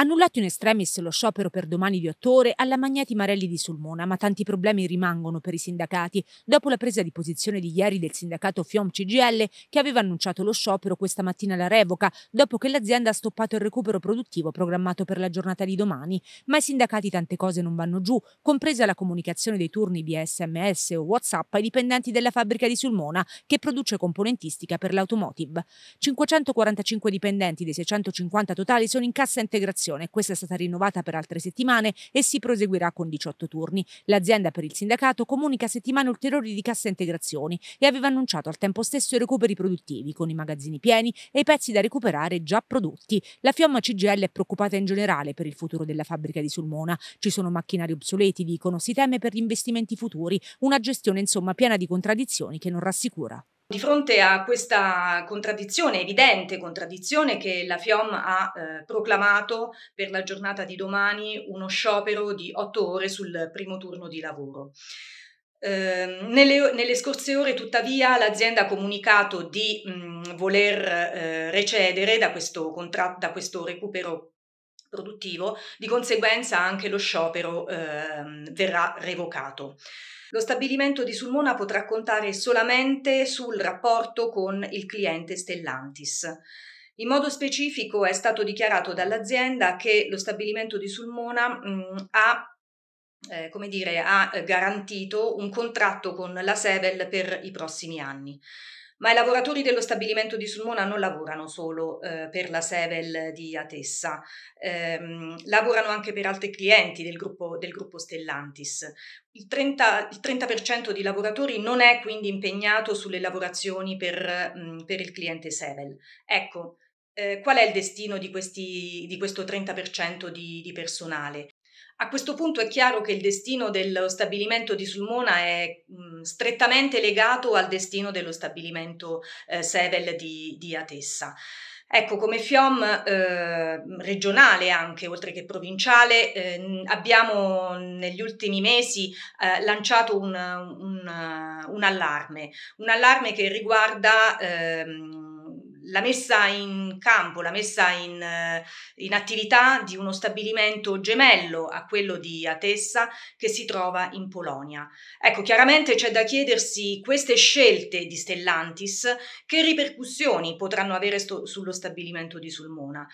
Annullato in estremis lo sciopero per domani di otto ore alla Magneti Marelli di Sulmona, ma tanti problemi rimangono per i sindacati dopo la presa di posizione di ieri del sindacato Fiom CGL che aveva annunciato lo sciopero questa mattina la revoca, dopo che l'azienda ha stoppato il recupero produttivo programmato per la giornata di domani. Ma ai sindacati tante cose non vanno giù, compresa la comunicazione dei turni via SMS o WhatsApp ai dipendenti della fabbrica di Sulmona che produce componentistica per l'automotive. 545 dipendenti dei 650 totali sono in cassa integrazione manifestazione. Questa è stata rinnovata per altre settimane e si proseguirà con 18 turni. L'azienda per il sindacato comunica settimane ulteriori di cassa integrazioni e aveva annunciato al tempo stesso i recuperi produttivi con i magazzini pieni e i pezzi da recuperare già prodotti. La Fiamma CGL è preoccupata in generale per il futuro della fabbrica di Sulmona. Ci sono macchinari obsoleti, dicono, si teme per gli investimenti futuri, una gestione insomma piena di contraddizioni che non rassicura. Di fronte a questa contraddizione, evidente contraddizione che la FIOM ha eh, proclamato per la giornata di domani uno sciopero di otto ore sul primo turno di lavoro. Eh, nelle, nelle, scorse ore, tuttavia, l'azienda ha comunicato di mh, mm, voler eh, recedere da questo, contra- da questo recupero produttivo, di conseguenza anche lo sciopero ehm, verrà revocato. Lo stabilimento di Sulmona potrà contare solamente sul rapporto con il cliente Stellantis. In modo specifico è stato dichiarato dall'azienda che lo stabilimento di Sulmona mh, mm, ha eh, come dire, ha eh, garantito un contratto con la Sevel per i prossimi anni ma i lavoratori dello stabilimento di Sulmona non lavorano solo eh, per la Sevel di Atessa, ehm, lavorano anche per altri clienti del gruppo, del gruppo Stellantis. Il 30, il 30%, di lavoratori non è quindi impegnato sulle lavorazioni per, mh, mm, per il cliente Sevel. Ecco, eh, qual è il destino di, questi, di questo 30% di, di personale? A questo punto è chiaro che il destino dello stabilimento di Sulmona è mh, strettamente legato al destino dello stabilimento eh, Sevel di, di Atessa. Ecco, come FIOM eh, regionale anche, oltre che provinciale, eh, abbiamo negli ultimi mesi eh, lanciato un, un, un, allarme, un allarme che riguarda... Ehm, la messa in campo, la messa in, eh, in, attività di uno stabilimento gemello a quello di Atessa che si trova in Polonia. Ecco, chiaramente c'è da chiedersi queste scelte di Stellantis che ripercussioni potranno avere sto, sullo stabilimento di Sulmona.